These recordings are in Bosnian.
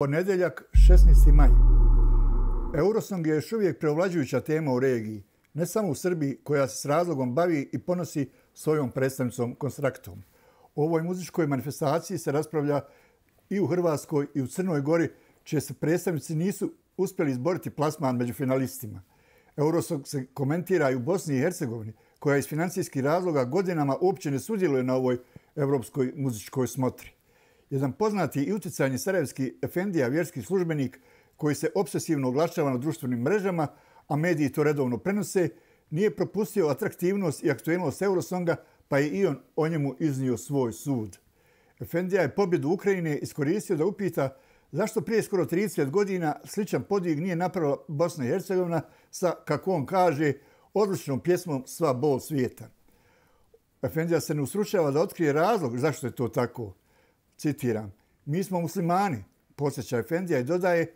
Ponedeljak, 16. maj. Eurosong je još uvijek preovlađujuća tema u regiji, ne samo u Srbiji, koja se s razlogom bavi i ponosi svojom predstavnicom Konstraktom. O ovoj muzičkoj manifestaciji se raspravlja i u Hrvatskoj i u Crnoj Gori, čije se predstavnici nisu uspjeli izboriti plasman među finalistima. Eurosong se komentira i u Bosni i Hercegovini, koja iz financijskih razloga godinama uopće ne sudjeluje na ovoj evropskoj muzičkoj smotri jedan poznati i utjecanje Sarajevski efendija, vjerski službenik koji se obsesivno oglašava na društvenim mrežama, a mediji to redovno prenose, nije propustio atraktivnost i aktuelnost Eurosonga, pa je i on o njemu iznio svoj sud. Efendija je pobjedu Ukrajine iskoristio da upita zašto prije skoro 30 godina sličan podvig nije napravila Bosna i Hercegovina sa, kako on kaže, odličnom pjesmom Sva bol svijeta. Efendija se ne usručava da otkrije razlog zašto je to tako citiram, mi smo muslimani, posjeća Efendija i dodaje,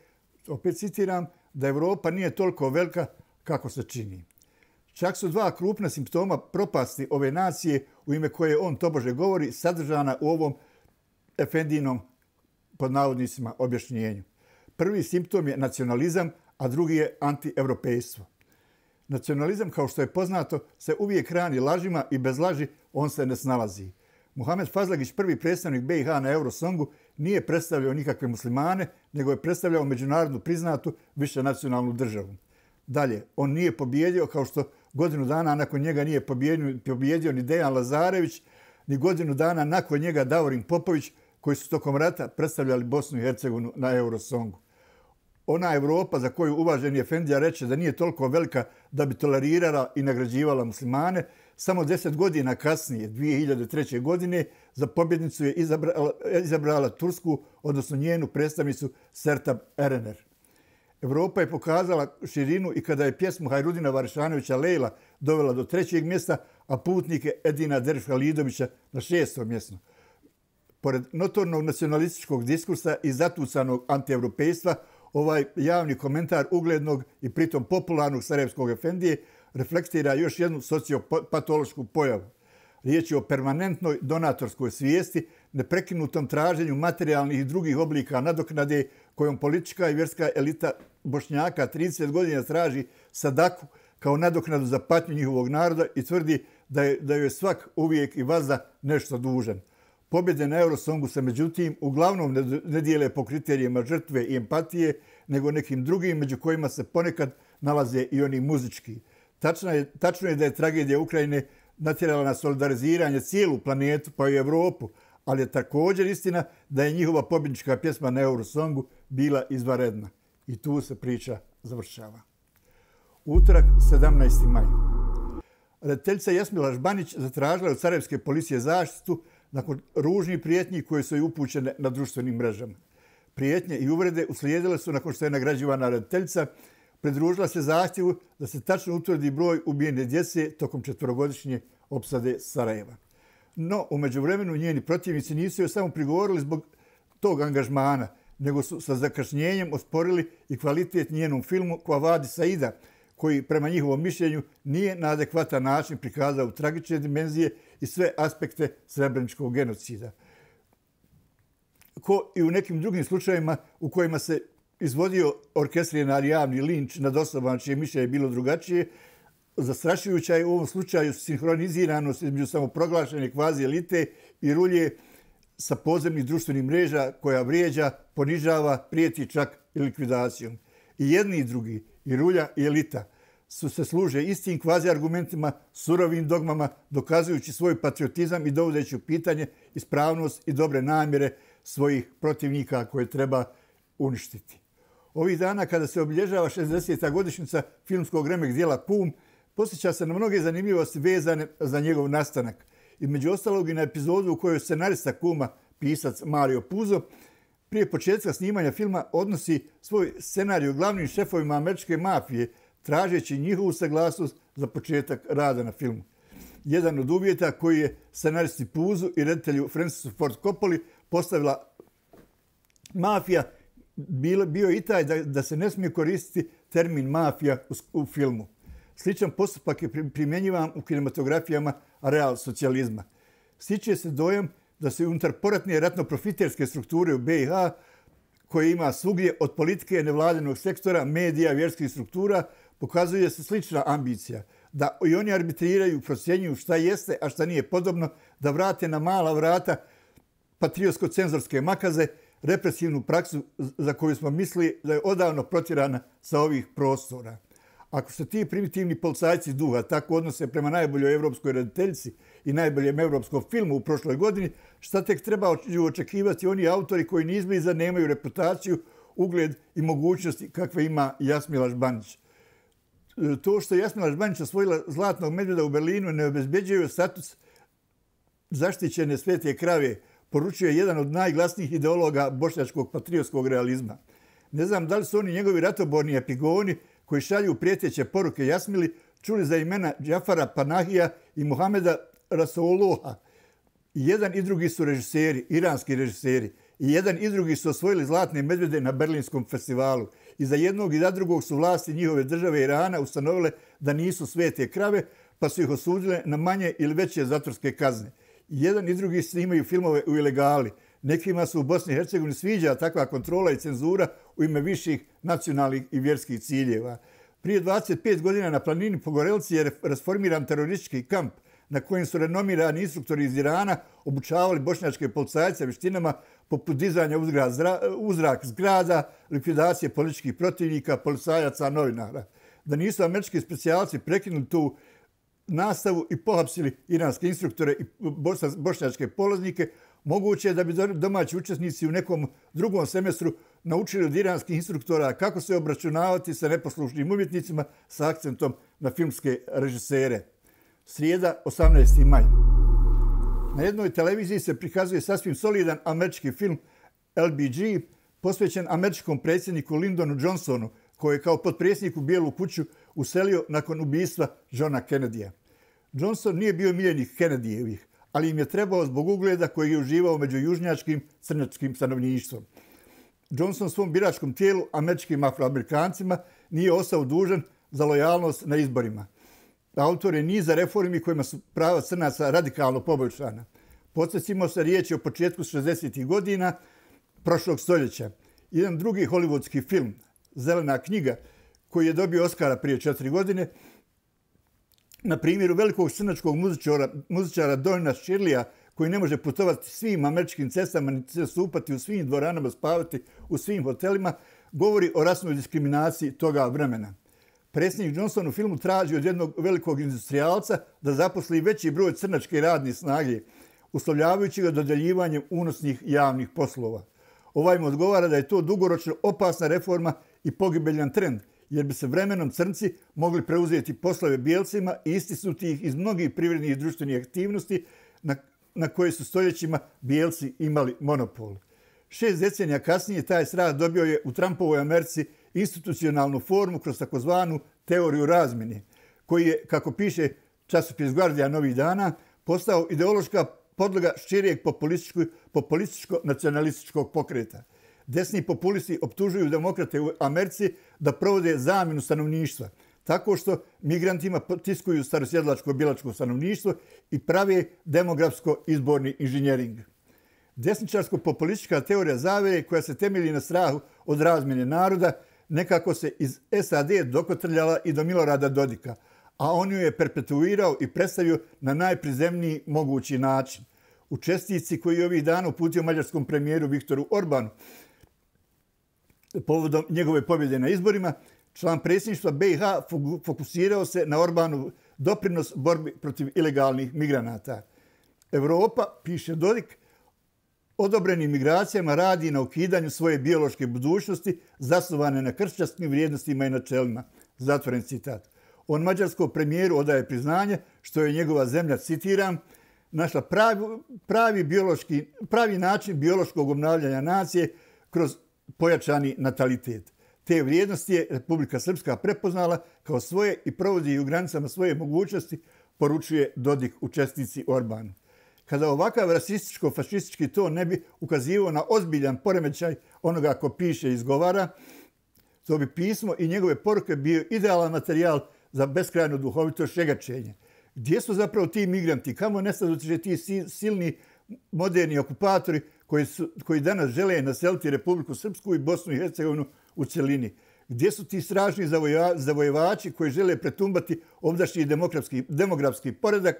opet citiram, da Evropa nije toliko velika kako se čini. Čak su dva krupna simptoma propasti ove nacije u ime koje on tobože govori sadržana u ovom Efendinom pod navodnicima objašnjenju. Prvi simptom je nacionalizam, a drugi je antievropejstvo. Nacionalizam, kao što je poznato, se uvijek hrani lažima i bez laži on se ne snalazi. Muhamed Fazlagić, prvi predstavnik BiH na Eurosongu, nije predstavljao nikakve muslimane, nego je predstavljao međunarodnu priznatu više nacionalnu državu. Dalje, on nije pobjedio kao što godinu dana nakon njega nije pobjedio, ni Dejan Lazarević, ni godinu dana nakon njega Davorin Popović, koji su tokom rata predstavljali Bosnu i Hercegovinu na Eurosongu ona Evropa za koju uvaženi Efendija reče da nije toliko velika da bi tolerirala i nagrađivala muslimane, samo deset godina kasnije, 2003. godine, za pobjednicu je izabrala, izabrala Tursku, odnosno njenu predstavnicu Sertab Erener. Evropa je pokazala širinu i kada je pjesmu Hajrudina Varšanovića Lejla dovela do trećeg mjesta, a putnike Edina Derška Lidovića na šesto mjesto. Pored notornog nacionalističkog diskursa i zatucanog antievropejstva, ovaj javni komentar uglednog i pritom popularnog Sarajevskog efendije reflektira još jednu sociopatološku pojavu. Riječ je o permanentnoj donatorskoj svijesti, neprekinutom traženju materijalnih i drugih oblika nadoknade kojom politička i vjerska elita Bošnjaka 30 godina traži sadaku kao nadoknadu za patnju njihovog naroda i tvrdi da je, da je svak uvijek i vaza nešto dužan pobjede na Eurosongu se međutim uglavnom ne dijele po kriterijima žrtve i empatije, nego nekim drugim među kojima se ponekad nalaze i oni muzički. Tačno je, tačno je da je tragedija Ukrajine natjerala na solidariziranje cijelu planetu pa i Evropu, ali je također istina da je njihova pobjednička pjesma na Eurosongu bila izvaredna. I tu se priča završava. Utrak, 17. maj. Rediteljica Jasmila Žbanić zatražila od Sarajevske policije zaštitu Nakon ružnih prijetnji koje su i upućene na društvenim mrežama. Prijetnje i uvrede uslijedile su nakon što je nagrađivana rediteljica predružila se zahtjevu da se tačno utvrdi broj ubijene djece tokom četvrogodišnje opsade Sarajeva. No, umeđu vremenu, njeni protivnici nisu joj samo prigovorili zbog tog angažmana, nego su sa zakašnjenjem osporili i kvalitet njenom filmu Kvavadi Saida, koji prema njihovom mišljenju nije na adekvatan način prikazao tragične dimenzije i sve aspekte srebreničkog genocida. Ko i u nekim drugim slučajima u kojima se izvodio orkestrijenar javni linč na dosobama čije mišljenje je bilo drugačije, zastrašujuća je u ovom slučaju sinhroniziranost između samoproglašene kvazi elite i rulje sa pozemnih društvenih mreža koja vrijeđa, ponižava, prijeti čak i likvidacijom. I jedni i drugi, i rulja i elita su se služe istim kvazi argumentima, surovim dogmama, dokazujući svoj patriotizam i dovodeći u pitanje ispravnost i dobre namjere svojih protivnika koje treba uništiti. Ovih dana, kada se obilježava 60. godišnjica filmskog remek dijela Pum, posjeća se na mnoge zanimljivosti vezane za njegov nastanak. I među ostalog i na epizodu u kojoj scenarista Kuma, pisac Mario Puzo, prije početka snimanja filma odnosi svoj scenariju glavnim šefovima američke mafije, tražeći njihovu saglasnost za početak rada na filmu. Jedan od uvjeta koji je scenaristi Puzu i reditelju Francis Ford Coppoli postavila mafija bio i taj da, da se ne smije koristiti termin mafija u, filmu. Sličan postupak je primjenjivan u kinematografijama real socijalizma. Stiče se dojem da se unutar poratne ratno-profiterske strukture u BiH, koje ima svugdje od politike nevladenog sektora, medija, vjerskih struktura, pokazuje se slična ambicija da i oni arbitriraju, procjenjuju šta jeste, a šta nije podobno, da vrate na mala vrata patriosko-cenzorske makaze, represivnu praksu za koju smo mislili da je odavno protjerana sa ovih prostora ako se ti primitivni polcajci duha tako odnose prema najboljoj evropskoj raditeljici i najboljem evropskom filmu u prošloj godini, šta tek treba očekivati oni autori koji nizme iza nemaju reputaciju, ugled i mogućnosti kakve ima Jasmila Žbanić. E, to što je Jasmila Žbanić osvojila zlatnog medvjeda u Berlinu ne obezbeđuje status zaštićene svete krave, poručuje jedan od najglasnijih ideologa bošnjačkog patriotskog realizma. Ne znam da li su oni njegovi ratoborni epigoni, koji šalju prijeteće poruke Jasmili, čuli za imena Džafara Panahija i Mohameda Rasoloha. Jedan i drugi su režiseri, iranski režiseri. I jedan i drugi su osvojili zlatne medvede na Berlinskom festivalu. I za jednog i za drugog su vlasti njihove države Irana ustanovile da nisu svete krave, pa su ih osudile na manje ili veće zatvorske kazne. jedan i drugi snimaju filmove u ilegali. Nekima se u Bosni i Hercegovini sviđa takva kontrola i cenzura u ime viših nacionalnih i vjerskih ciljeva. Prije 25 godina na planini Pogorelci je reformiran teroristički kamp na kojem su renomirani instruktori iz Irana obučavali bošnjačke policajce vištinama poput dizanja uzrak zgrada, likvidacije političkih protivnika, policajaca, novinara. Da nisu američki specijalci prekinuli tu nastavu i pohapsili iranske instruktore i bošnjačke polaznike, Moguće je da bi domaći učesnici u nekom drugom semestru naučili od iranskih instruktora kako se obračunavati sa neposlušnim umjetnicima sa akcentom na filmske režisere. Srijeda, 18. maj. Na jednoj televiziji se prikazuje sasvim solidan američki film LBG posvećen američkom predsjedniku Lyndonu Johnsonu, koji je kao potpredsjednik u Bijelu kuću uselio nakon ubijstva Johna Kennedyja. Johnson nije bio miljenik Kennedyjevih, ali im je trebao zbog ugleda koji je uživao među južnjačkim crnjačkim stanovništvom. Johnson svom biračkom tijelu, američkim afroamerikancima, nije ostao dužan za lojalnost na izborima. Autor je za reformi kojima su prava crnaca radikalno poboljšana. Podsjećimo se riječi o početku 60. godina prošlog stoljeća. Jedan drugi hollywoodski film, Zelena knjiga, koji je dobio Oscara prije četiri godine, na primjeru velikog crnačkog muzičara, muzičara Dojna Širlija, koji ne može putovati svim američkim cestama, ni se supati u svim dvoranama, spavati u svim hotelima, govori o rasnoj diskriminaciji toga vremena. Predsjednik Johnson u filmu traži od jednog velikog industrialca da zaposli veći broj crnačke radne snage, uslovljavajući ga dodeljivanjem unosnih javnih poslova. Ovaj mu odgovara da je to dugoročno opasna reforma i pogibeljan trend – jer bi se vremenom crnci mogli preuzeti poslove bijelcima i istisnuti ih iz mnogih privrednih i društvenih aktivnosti na, na koje su stoljećima bijelci imali monopol. Šest decenija kasnije taj strah dobio je u Trumpovoj Americi institucionalnu formu kroz takozvanu teoriju razmjeni, koji je, kako piše časopis Guardija Novih dana, postao ideološka podloga širijeg populističko-nacionalističkog pokreta – desni populisti optužuju demokrate u Americi da provode zamjenu stanovništva, tako što migrantima potiskuju starosjedlačko bilačko stanovništvo i prave demografsko izborni inženjering. Desničarsko populistička teorija zavere koja se temelji na strahu od razmjene naroda nekako se iz SAD dokotrljala i do Milorada Dodika, a on ju je perpetuirao i predstavio na najprizemniji mogući način. U čestici koji je ovih dana uputio mađarskom premijeru Viktoru Orbanu, povodom njegove pobjede na izborima, član predsjedništva BiH fokusirao se na Orbanu doprinos borbi protiv ilegalnih migranata. Evropa, piše Dodik, odobrenim migracijama radi na ukidanju svoje biološke budućnosti zasnovane na krščastnim vrijednostima i načelima. Zatvoren citat. On mađarskom premijeru odaje priznanje što je njegova zemlja, citiram, našla pravi, biološki, pravi način biološkog obnavljanja nacije kroz pojačani natalitet. Te vrijednosti je Republika Srpska prepoznala kao svoje i provodi i u granicama svoje mogućnosti, poručuje Dodik u čestnici Orbanu. Kada ovakav rasističko-fašistički ton ne bi ukazivao na ozbiljan poremećaj onoga ko piše i izgovara, to bi pismo i njegove poruke bio idealan materijal za beskrajno duhovito šegačenje. Gdje su zapravo ti migranti? Kamo nestadu će ti silni moderni okupatori koji, su, koji danas žele naseliti Republiku Srpsku i Bosnu i Hercegovinu u celini. Gdje su ti strašni zavojevači koji žele pretumbati ovdašnji demografski, demografski poredak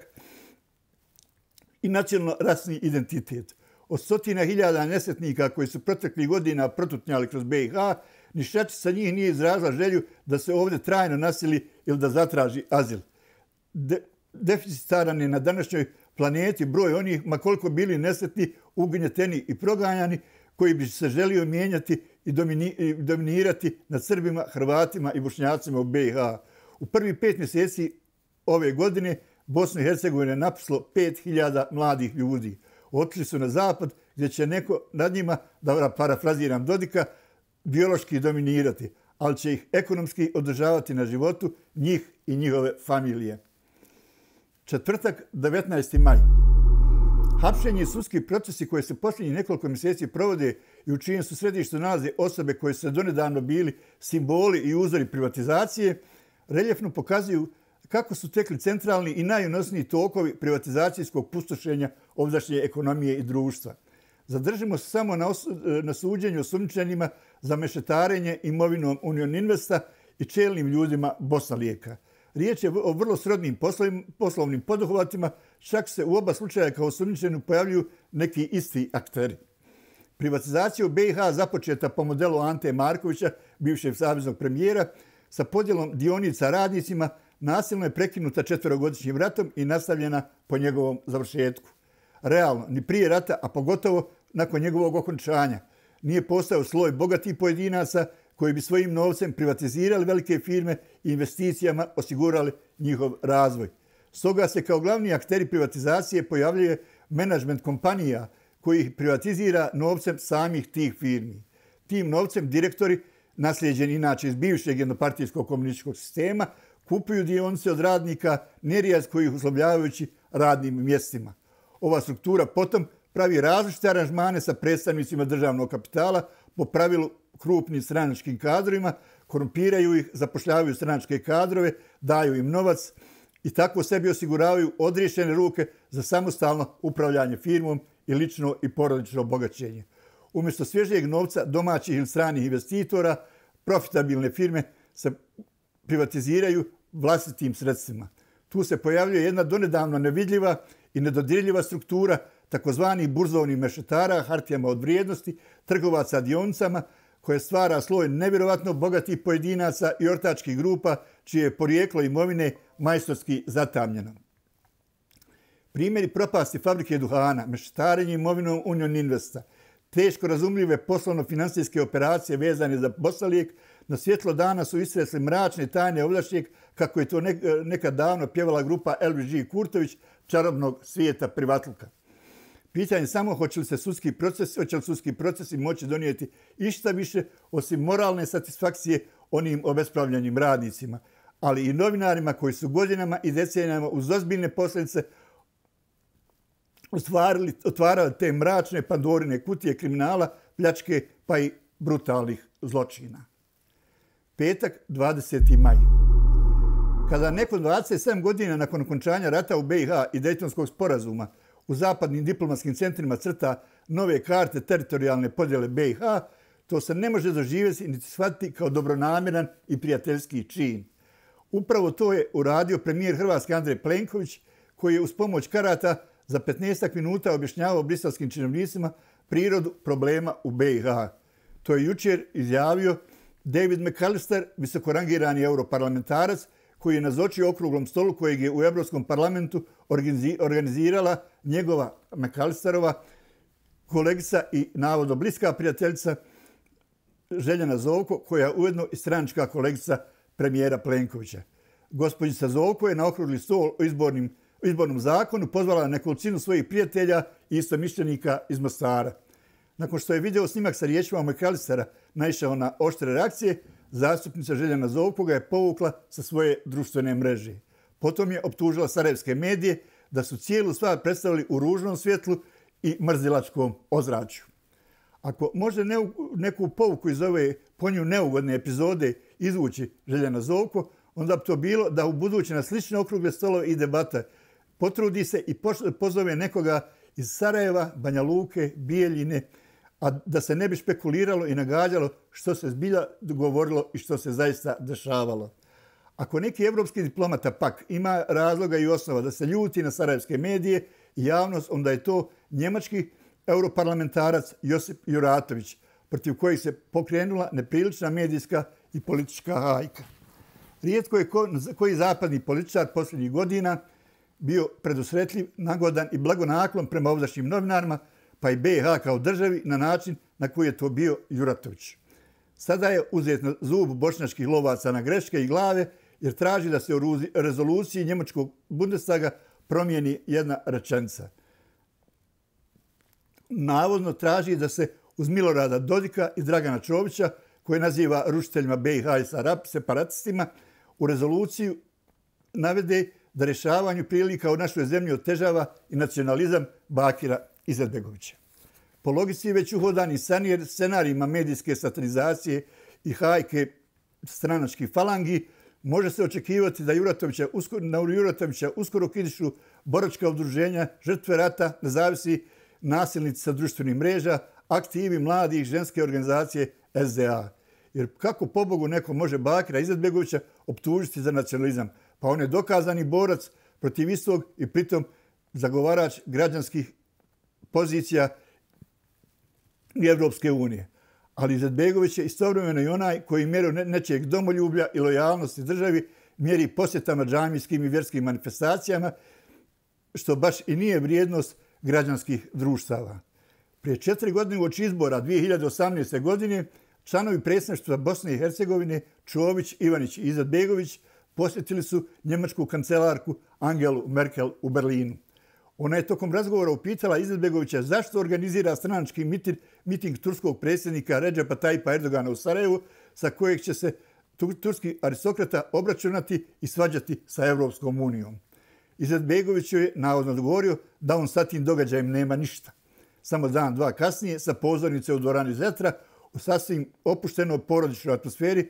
i nacionalno-rasni identitet? Od stotina hiljada nesetnika koji su proteklih godina protutnjali kroz BiH, ni šeći sa njih nije izrazila želju da se ovdje trajno nasili ili da zatraži azil. De, deficitaran je na današnjoj planeti, broj onih, makoliko bili nesretni, ugnjeteni i proganjani, koji bi se želio mijenjati i dominirati nad Srbima, Hrvatima i Bošnjacima u BiH. U prvi pet mjeseci ove godine Bosnu i Hercegovine je napislo 5000 mladih ljudi. Otli su na zapad gdje će neko nad njima, da parafraziram Dodika, biološki dominirati, ali će ih ekonomski održavati na životu njih i njihove familije. Četvrtak, 19. maj. Hapšenje i sudski procesi koje se posljednji nekoliko mjeseci provode i u čijem su središte nalaze osobe koje su donedavno bili simboli i uzori privatizacije, reljefno pokazuju kako su tekli centralni i najunosniji tokovi privatizacijskog pustošenja ovdašnje ekonomije i društva. Zadržimo se samo na, na suđenju osumničenima za mešetarenje imovinom Union Investa i čelnim ljudima Bosna Lijeka – Riječ je o vrlo srodnim poslovnim poduhovatima, čak se u oba slučaja kao sumničenu pojavljuju neki isti akteri. Privatizacija u BiH započeta po modelu Ante Markovića, bivšeg savjeznog premijera, sa podjelom dionica radnicima, nasilno je prekinuta četverogodišnjim ratom i nastavljena po njegovom završetku. Realno, ni prije rata, a pogotovo nakon njegovog okončanja, nije postao sloj bogatih pojedinaca, koji bi svojim novcem privatizirali velike firme i investicijama osigurali njihov razvoj. Stoga se kao glavni akteri privatizacije pojavljuje menadžment kompanija koji privatizira novcem samih tih firmi. Tim novcem direktori, nasljeđeni inače iz bivšeg jednopartijskog komunističkog sistema, kupuju dionice od radnika nerijaz koji ih uslovljavajući radnim mjestima. Ova struktura potom pravi različite aranžmane sa predstavnicima državnog kapitala po pravilu krupnim stranačkim kadrovima, korumpiraju ih, zapošljavaju stranačke kadrove, daju im novac i tako sebi osiguravaju odrišene ruke za samostalno upravljanje firmom i lično i porodično obogaćenje. Umjesto svježijeg novca domaćih i stranih investitora, profitabilne firme se privatiziraju vlastitim sredstvima. Tu se pojavljuje jedna donedavno nevidljiva i nedodirljiva struktura takozvanih burzovnih mešetara, hartijama od vrijednosti, trgovaca dioncama, koje stvara sloj nevjerovatno bogatih pojedinaca i ortačkih grupa čije je porijeklo imovine majstorski zatamljeno. Primjeri propasti fabrike duhana, meštarenje imovinom Union Investa, teško razumljive poslovno-finansijske operacije vezane za Bosalijek, na svjetlo dana su istresli mračne tajne ovlašnjeg, kako je to nekad davno pjevala grupa LVG Kurtović, čarobnog svijeta privatluka. Pitanje samo hoće li se sudski proces, hoće li sudski proces i moći donijeti išta više osim moralne satisfakcije onim obespravljanjim radnicima, ali i novinarima koji su godinama i decenijama uz ozbiljne posljedice otvarali te mračne pandorine kutije kriminala, pljačke pa i brutalnih zločina. Petak, 20. maj. Kada nekom 27 godina nakon okončanja rata u BiH i Dejtonskog sporazuma u zapadnim diplomatskim centrima crta nove karte teritorijalne podjele BiH, to se ne može doživjeti i niti shvatiti kao dobronamiran i prijateljski čin. Upravo to je uradio premijer Hrvatske Andrej Plenković, koji je uz pomoć karata za 15 minuta objašnjavao bristavskim činovnicima prirodu problema u BiH. To je jučer izjavio David McAllister, visokorangirani europarlamentarac, koji je nazočio okruglom stolu kojeg je u Evropskom parlamentu organizirala njegova Mekalistarova kolegica i navodno bliska prijateljica Željana Zovko, koja je ujedno i stranička kolegica premijera Plenkovića. Gospodinica Zovko je na okrugli stol o izbornim izbornom zakonu pozvala nekolicinu svojih prijatelja i istomišljenika iz Mostara. Nakon što je video snimak sa riječima Mekalistara, naišao na oštre reakcije, zastupnica Željana Zovkoga je povukla sa svoje društvene mreže. Potom je optužila sarajevske medije da su cijelu stvar predstavili u ružnom svjetlu i mrzilačkom ozračju. Ako može neku povuku iz ove po nju neugodne epizode izvući Željana Zovko, onda bi to bilo da u budući na slične okrugle stolo i debata potrudi se i pozove nekoga iz Sarajeva, Banja Luke, Bijeljine, Bijeljine, a da se ne bi špekuliralo i nagađalo što se zbilja govorilo i što se zaista dešavalo. Ako neki evropski diplomata pak ima razloga i osnova da se ljuti na sarajevske medije i javnost, onda je to njemački europarlamentarac Josip Juratović, protiv kojeg se pokrenula neprilična medijska i politička hajka. Rijetko je koji zapadni političar posljednjih godina bio predusretljiv, nagodan i blagonaklon prema ovdašnjim novinarima, pa i BH kao državi na način na koji je to bio Juratović. Sada je uzet na zub bošnjačkih lovaca na greške i glave jer traži da se u rezoluciji Njemačkog Bundestaga promijeni jedna rečenica. Navodno traži da se uz Milorada Dodika i Dragana Čovića, koje naziva rušiteljima BiH i Sarap, separatistima, u rezoluciju navede da rješavanju prilika u našoj zemlji otežava i nacionalizam Bakira Izetbegovića. Po logici već uhodani scenarijima medijske satanizacije i hajke stranačkih falangi, može se očekivati da Juratovića, na Juratovića uskoro kidišu boračka udruženja, žrtve rata, nezavisi nasilnici sa društvenih mreža, aktivi mladih i ženske organizacije SDA. Jer kako po Bogu neko može Bakira Izetbegovića optužiti za nacionalizam? Pa on je dokazani borac protiv istog i pritom zagovarač građanskih pozicija Evropske unije. Ali Izetbegović je istovremeno i onaj koji mjeru nečijeg domoljublja i lojalnosti državi mjeri posjetama džamijskim i vjerskim manifestacijama, što baš i nije vrijednost građanskih društava. Prije četiri godine uoči izbora 2018. godine članovi predsjedništva Bosne i Hercegovine Čović, Ivanić i Izetbegović posjetili su njemačku kancelarku Angelu Merkel u Berlinu. Ona je tokom razgovora upitala Izetbegovića zašto organizira stranački miting, miting turskog predsjednika Ređepa Tajpa Erdogana u Sarajevu, sa kojeg će se turski aristokrata obračunati i svađati sa Evropskom unijom. Izetbegović je navodno odgovorio da on sa tim događajem nema ništa. Samo dan dva kasnije, sa pozornice u dvorani Zetra, u sasvim opuštenoj porodičnoj atmosferi,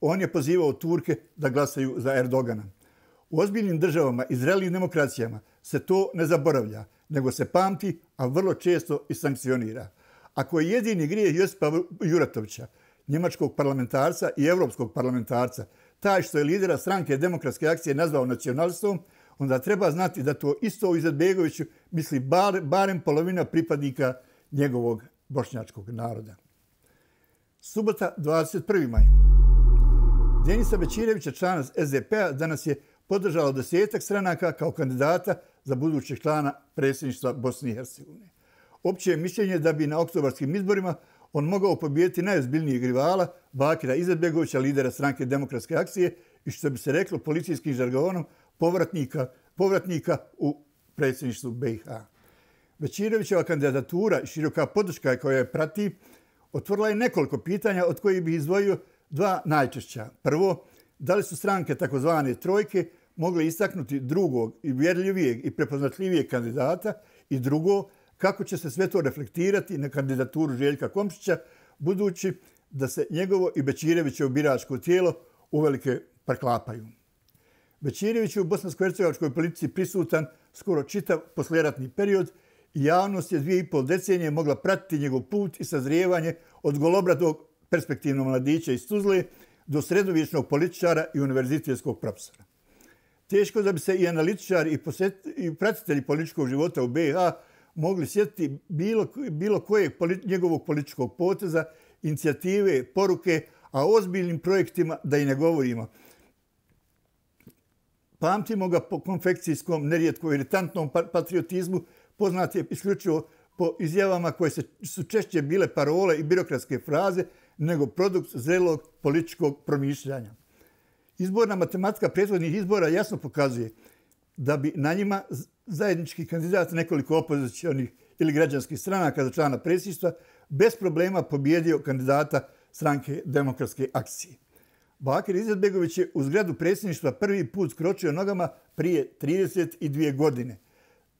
on je pozivao Turke da glasaju za Erdogana. U ozbiljnim državama i zrelim demokracijama se to ne zaboravlja, nego se pamti, a vrlo često i sankcionira. Ako je jedini grije Josipa Juratovića, njemačkog parlamentarca i evropskog parlamentarca, taj što je lidera stranke demokratske akcije nazvao nacionalistom, onda treba znati da to isto u Izetbegoviću misli barem polovina pripadnika njegovog bošnjačkog naroda. Subota, 21. maj. Denisa Bećirevića, članas SDP-a, danas je podržalo desetak stranaka kao kandidata za budućeg člana predsjedništva Bosne i Hercegovine. Opće je mišljenje da bi na oktobarskim izborima on mogao pobijeti najozbiljnijeg rivala, Bakira Izetbegovića, lidera stranke demokratske akcije i što bi se reklo policijskim žargonom povratnika, povratnika u predsjedništvu BiH. Većirovićeva kandidatura i široka podrška koja je prati otvorila je nekoliko pitanja od kojih bi izvojio dva najčešća. Prvo, da li su stranke takozvane trojke mogli istaknuti drugog i vjerljivijeg i prepoznatljivijeg kandidata i drugo, kako će se sve to reflektirati na kandidaturu Željka Komšića, budući da se njegovo i Bećirevićevo biračko tijelo uvelike preklapaju. Bećirević je u bosansko-hercegovačkoj politici prisutan skoro čitav posljeratni period i javnost je dvije i pol decenije mogla pratiti njegov put i sazrijevanje od golobratog perspektivnog mladića iz Tuzle do sredovječnog političara i univerzitetskog profesora teško da bi se i analitičari i, poset, i predstavitelji političkog života u BiH mogli sjetiti bilo, bilo koje njegovog političkog poteza, inicijative, poruke, a o ozbiljnim projektima da i ne govorimo. Pamtimo ga po konfekcijskom, nerijetko iritantnom pa- patriotizmu, poznat je isključivo po izjavama koje su češće bile parole i birokratske fraze, nego produkt zrelog političkog promišljanja. Izborna matematika prethodnih izbora jasno pokazuje da bi na njima zajednički kandidat nekoliko opozicijalnih ili građanskih stranaka za člana predsjedstva bez problema pobjedio kandidata stranke demokratske akcije. Bakir Izetbegović je u zgradu predsjedništva prvi put skročio nogama prije 32 godine.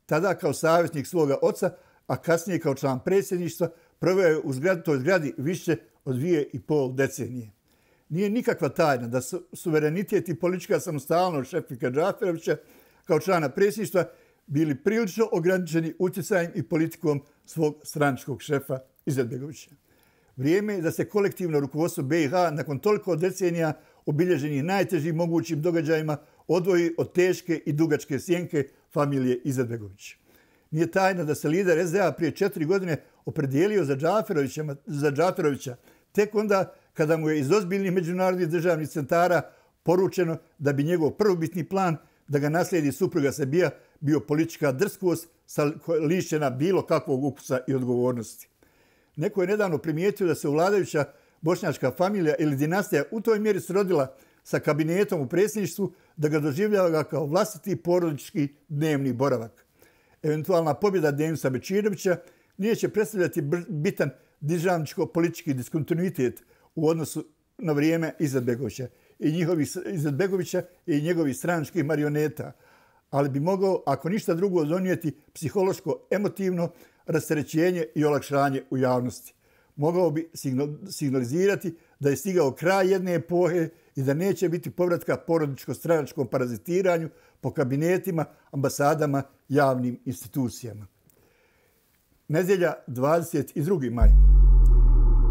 Tada kao savjetnik svoga oca, a kasnije kao član predsjedništva, proveo je u zgradu, toj zgradi više od dvije i pol decenije nije nikakva tajna da su suverenitet i politička samostalnost Šefika Džaferovića kao člana predsjedništva bili prilično ograničeni utjecajem i politikom svog stranačkog šefa Izetbegovića. Vrijeme je da se kolektivno rukovodstvo BiH nakon toliko decenija obilježenih najtežim mogućim događajima odvoji od teške i dugačke sjenke familije Izetbegović. Nije tajna da se lider SDA prije četiri godine opredijelio za Džaferovića, za Džaferovića tek onda kada mu je iz ozbiljnih međunarodnih državnih centara poručeno da bi njegov prvobitni plan da ga naslijedi supruga Sabija bio politička drskost sa lišena bilo kakvog ukusa i odgovornosti. Neko je nedavno primijetio da se vladajuća bošnjačka familija ili dinastija u toj mjeri srodila sa kabinetom u predsjedništvu da ga doživljava ga kao vlastiti porodički dnevni boravak. Eventualna pobjeda Denisa Bečirovića nije će predstavljati bitan državničko-politički diskontinuitet – u odnosu na vrijeme Izetbegovića i njihovi Izetbegovića i njegovi stranačkih marioneta, ali bi mogao, ako ništa drugo, donijeti psihološko, emotivno rasterećenje i olakšanje u javnosti. Mogao bi signalizirati da je stigao kraj jedne epohe i da neće biti povratka porodničko-stranačkom parazitiranju po kabinetima, ambasadama, javnim institucijama. Nedjelja 22. maja.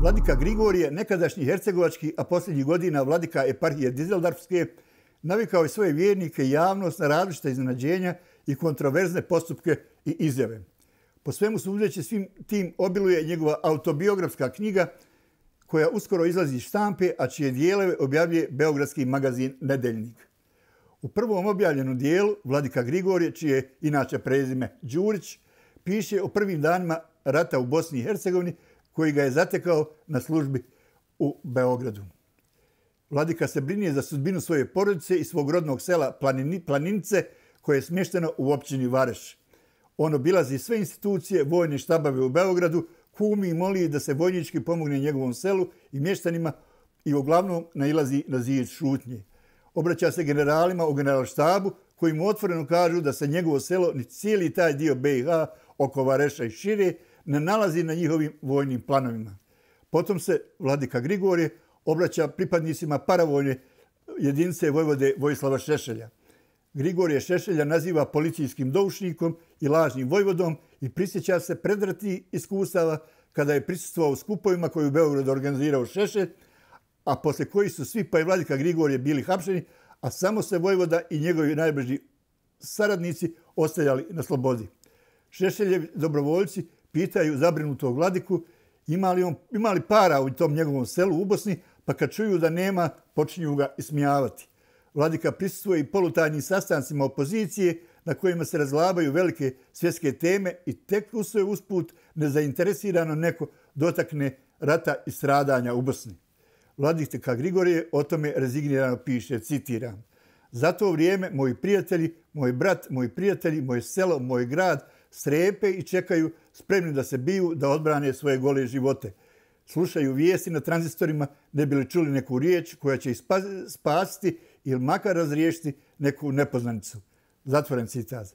Vladika Grigorije, nekadašnji hercegovački, a posljednjih godina vladika eparhije Dizeldarpske, navikao je svoje vjernike i javnost na različite iznenađenja i kontroverzne postupke i izjave. Po svemu sudeći svim tim obiluje njegova autobiografska knjiga koja uskoro izlazi iz štampe, a čije dijelove objavljuje Beogradski magazin Nedeljnik. U prvom objavljenom dijelu Vladika Grigorije, čije inače prezime Đurić, piše o prvim danima rata u Bosni i Hercegovini, koji ga je zatekao na službi u Beogradu. Vladika se brinije za sudbinu svoje porodice i svog rodnog sela Planini, Planince, koje je smješteno u općini Vareš. On obilazi sve institucije, vojne štabave u Beogradu, kumi i moli da se vojnički pomogne njegovom selu i mještanima i uglavnom nailazi na zijed šutnje. Obraća se generalima u generalštabu koji mu otvoreno kažu da se njegovo selo ni cijeli taj dio BiH oko Vareša i šire ne nalazi na njihovim vojnim planovima. Potom se vladika Grigorije obraća pripadnicima paravojne jedinice Vojvode Vojislava Šešelja. Grigorije Šešelja naziva policijskim doušnikom i lažnim Vojvodom i prisjeća se predrati iskustava kada je prisutstvovao skupovima koju u Beogradu organizirao Šešelj, a posle koji su svi pa i vladika Grigorije bili hapšeni, a samo se Vojvoda i njegovi najbliži saradnici ostajali na slobodi. Šešeljevi dobrovoljci pitaju zabrinutog vladiku ima li, on, ima para u tom njegovom selu u Bosni, pa kad čuju da nema, počinju ga ismijavati. Vladika prisutuje i polutajnim sastancima opozicije na kojima se razlabaju velike svjetske teme i tek u svoj usput nezainteresirano neko dotakne rata i stradanja u Bosni. Vladik Teka Grigorije o tome rezignirano piše, citiram. Za to vrijeme moji prijatelji, moj brat, moji prijatelji, moje selo, moj grad – strepe i čekaju spremni da se biju, da odbrane svoje gole živote. Slušaju vijesti na tranzistorima ne bili čuli neku riječ koja će spasiti ili makar razriješiti neku nepoznanicu. Zatvoren citat.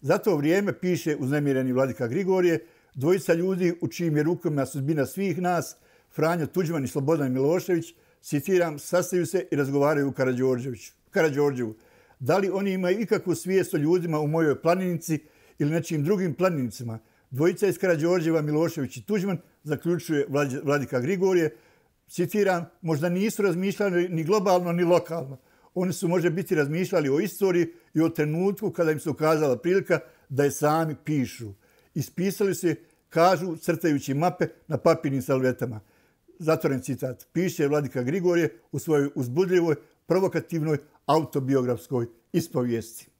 Za to vrijeme piše uznemireni vladika Grigorije, dvojica ljudi u čijim je rukama sudbina svih nas, Franjo Tuđman i Slobodan Milošević, citiram, sastaju se i razgovaraju u Karadžorđevu. Da li oni imaju ikakvu svijest o ljudima u mojoj planinici, ili nečim drugim planinicima, dvojica iz Karadžorđeva, Milošević i Tuđman, zaključuje Vladika Grigorije, citiram, možda nisu razmišljali ni globalno, ni lokalno. Oni su možda biti razmišljali o istoriji i o trenutku kada im se ukazala prilika da je sami pišu. Ispisali se, kažu, crtajući mape na papirnim salvetama. Zatvoren citat. Piše Vladika Grigorije u svojoj uzbudljivoj, provokativnoj autobiografskoj ispovijesti.